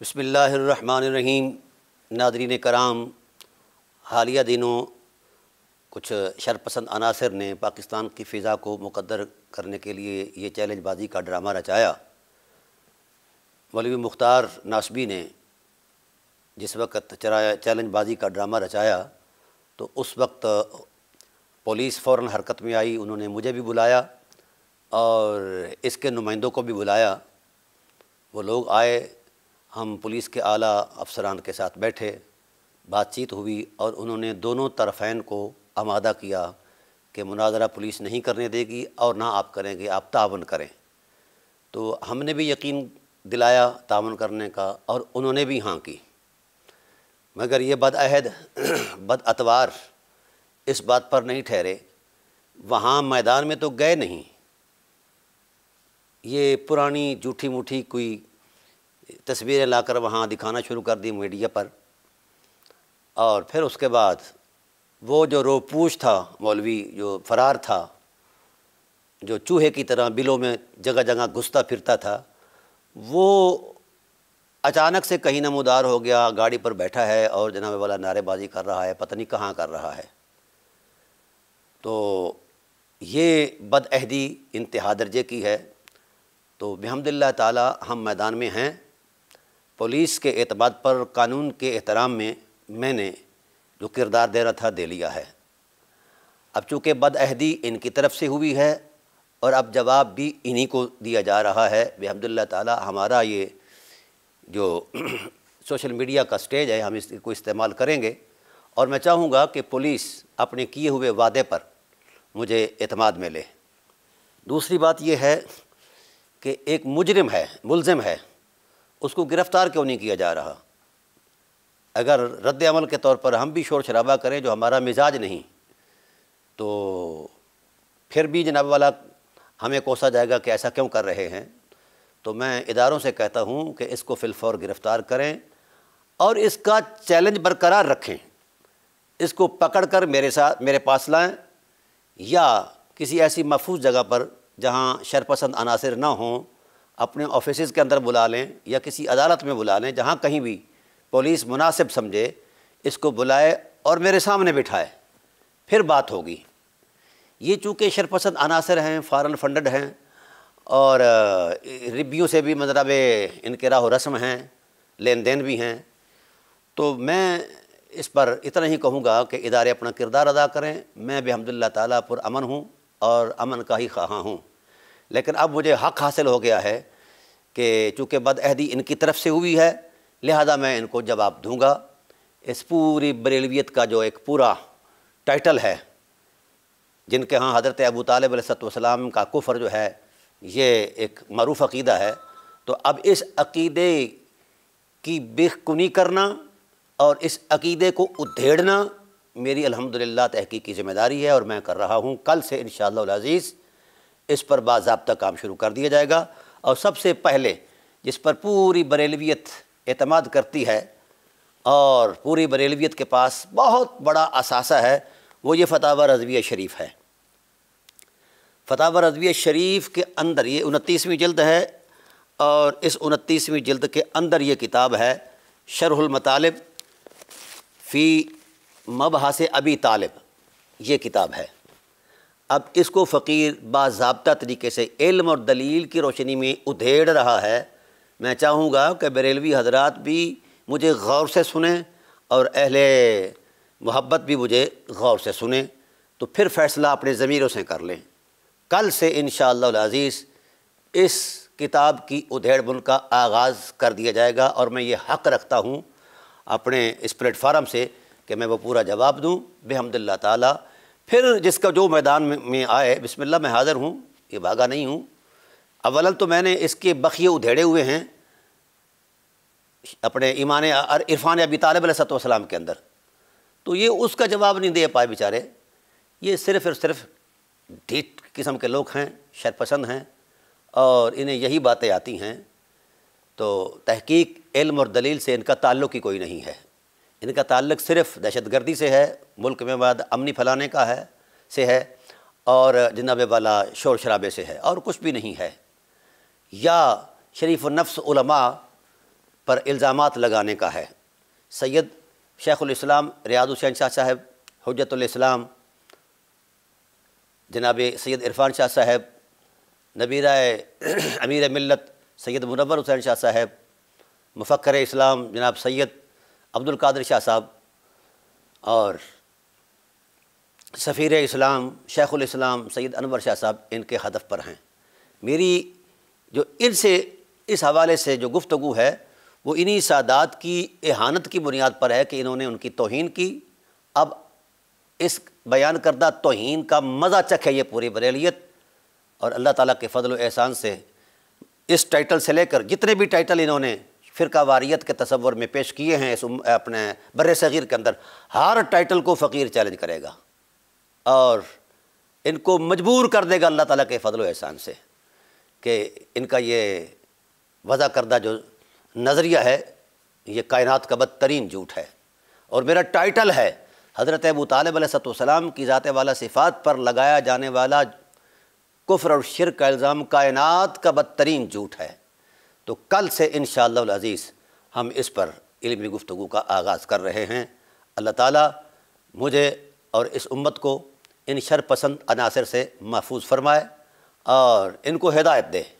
बसमीम नादरीन कराम हालिया दिनों कुछ शरपसंद अनासर ने पाकिस्तान की फ़िज़ा को मुकदर करने के लिए ये चैलेंज बाजी का ड्रामा रचाया मौलवी मुख्तार नासबी ने जिस वक्त चराया चैलेंज बाजी का ड्रामा रचाया तो उस वक्त पुलिस फ़ौर हरकत में आई उन्होंने मुझे भी बुलाया और इसके नुमाइंदों को भी बुलाया वो लोग आए हम पुलिस के आला अफसरान के साथ बैठे बातचीत हुई और उन्होंने दोनों तरफ़ैन को आमादा किया कि मुनाजरा पुलिस नहीं करने देगी और ना आप करेंगे आप तावन करें तो हमने भी यकीन दिलाया तावन करने का और उन्होंने भी हाँ की मगर ये बदअहद बद अतवार इस बात पर नहीं ठहरे वहाँ मैदान में तो गए नहीं ये पुरानी जूठी मूठी कोई तस्वीरें लाकर वहाँ दिखाना शुरू कर दी मीडिया पर और फिर उसके बाद वो जो रोपूश था मौलवी जो फरार था जो चूहे की तरह बिलों में जगह जगह घुसता फिरता था वो अचानक से कहीं नमोदार हो गया गाड़ी पर बैठा है और जनाब वाला नारेबाजी कर रहा है पता नहीं कहाँ कर रहा है तो ये बदअहदी इंतहा दर्जे की है तो बहमदिल्ला ताला हम मैदान में हैं पुलिस के एतबाद पर कानून के एहतराम में मैंने जो किरदार दे रहा था दे लिया है अब चूँकि बदअहदी इनकी तरफ से हुई है और अब जवाब भी इन्हीं को दिया जा रहा है बेहमदिल्ला ताला हमारा ये जो सोशल मीडिया का स्टेज है हम इसको इस्तेमाल करेंगे और मैं चाहूँगा कि पुलिस अपने किए हुए वादे पर मुझे अतमाद में ले दूसरी बात यह है कि एक मुजरम है मुलम है उसको गिरफ़्तार क्यों नहीं किया जा रहा अगर रद्द अमल के तौर पर हम भी शोर शराबा करें जो हमारा मिजाज नहीं तो फिर भी जनाब वाला हमें कोसा जाएगा कि ऐसा क्यों कर रहे हैं तो मैं इदारों से कहता हूँ कि इसको फिलफौर गिरफ़्तार करें और इसका चैलेंज बरकरार रखें इसको पकड़ कर मेरे साथ मेरे पास लाएं या किसी ऐसी महफूज जगह पर जहाँ शरपसंद अनासर ना हों अपने ऑफिस के अंदर बुला लें या किसी अदालत में बुला लें जहाँ कहीं भी पुलिस मुनासिब समझे इसको बुलाए और मेरे सामने बिठाए फिर बात होगी ये चूँकि शरपसंद अनासर हैं फ़ारन फंडड हैं और रिब्यू से भी मतलब इनके राह रस्म हैं लेन देन भी हैं तो मैं इस पर इतना ही कहूँगा कि इदारे अपना किरदार अदा करें मैं भी अहमदिल्ला ताली हूँ और अमन का ही ख्वाह हूँ लेकिन अब मुझे हक़ हासिल हो गया है कि चूँकि बदअहदी इनकी तरफ से हुई है लिहाजा मैं इनको जवाब दूँगा इस पूरी बरेलवियत का जो एक पूरा टाइटल है जिनके यहाँ हज़रत अबू तालब का कुफ़र जो है ये एक मरूफ अकीदा है तो अब इस अकीदे की बेखकुनी करना और इस अकीदे को उधेड़ना मेरी तहकी की ज़िम्मेदारी है और मैं कर रहा हूँ कल से इन शजीज़ इस पर बाबा काम शुरू कर दिया जाएगा और सबसे पहले जिस पर पूरी बरेलवियत अतमाद करती है और पूरी बरेलवियत के पास बहुत बड़ा असासा है वो ये फतावा रजविया शरीफ है फतावा रजविया शरीफ के अंदर ये उनतीसवीं जल्द है और इस उनतीसवीं जल्द के अंदर ये किताब है शरहुलमतालब फ़ी मबहास अबी तालब ये किताब है अब इसको फ़कीर बाबा तरीके से इल्म और दलील की रोशनी में उधेड़ रहा है मैं चाहूँगा कि बरेलवी हजरात भी मुझे गौर से सुने और अहले मोहब्बत भी मुझे गौर से सुने तो फिर फ़ैसला अपने ज़मीरों से कर लें कल से इन शज़ीज़ इस किताब की उधेड़ बुन का आगाज़ कर दिया जाएगा और मैं ये हक़ रखता हूँ अपने इस प्लेटफार्म से कि मैं वो पूरा जवाब दूँ बेहमदिल्ला ताली फिर जिसका जो मैदान में आए बिस्मिल्लाह मैं हाज़िर हूँ ये भागा नहीं हूँ अवल तो मैंने इसके बखिए उधेड़े हुए हैं अपने ईमान इरफान अबी तालब सतम के अंदर तो ये उसका जवाब नहीं दे पाए बेचारे ये सिर्फ और सिर्फ ढीठ किस्म के लोग हैं शरपसंद हैं और इन्हें यही बातें आती हैं तो तहकीक इल्म और दलील से इनका ताल्लुक ही कोई नहीं है इनका ताल्लुक सिर्फ दहशत गर्दी से है मुल्क में बाद अमनी फैलाने का है से है और जनाब वाला शोर शराबे से है और कुछ भी नहीं है या शरीफ नफ्स उलमा पर इल्ज़ाम लगाने का है सैयद शेख़ुलस्लाम रियाज हुसैन शाह साहब हजतलाम जनाब सैद इरफान शाह साहब नबीरा अमीर मिलत सैद मुनवर हुसैन शाह साहब मुफ़र इस्लाम जनाब सैद अब्दुल कादर शाह साहब और सफ़ीर इस्लाम शेखुल इस्लाम सैयद अनवर शाह साहब इनके हदफ पर हैं मेरी जो इनसे इस हवाले से जो गुफ्तु है वो इन्हीं सादात की एहानत की बुनियाद पर है कि इन्होंने उनकी तोहन की अब इस बयान करदा तोहन का मज़ा चख है ये पूरी बरेलीत और अल्लाह ताला के फ़जल एहसान से इस टाइटल से लेकर जितने भी टाइटल इन्होंने फ़िरका वारियत के तस्वर में पेश किए हैं इस अपने बर सग़ीर के अंदर हर टाइटल को फ़कीर चैलेंज करेगा और इनको मजबूर कर देगा अल्लाह ताला के फजल एहसान से कि इनका ये वज़ा करदा जो नज़रिया है ये कायनात का बदतरीन झूठ है और मेरा टाइटल है हज़रत अबू तालब सतम की ज़ात वाला सिफ़ात पर लगाया जाने वाला कुफर और शिर का इल्ज़ाम कायनात का बदतरीन झूठ है तो कल से इन शज़ीज़ हम इस पर इलमी गुफ्तु का आगाज़ कर रहे हैं अल्लाह ताली मुझे और इस उम्मत को इन शर पसंद अनासर से महफूज फरमाए और इनको हिदायत दे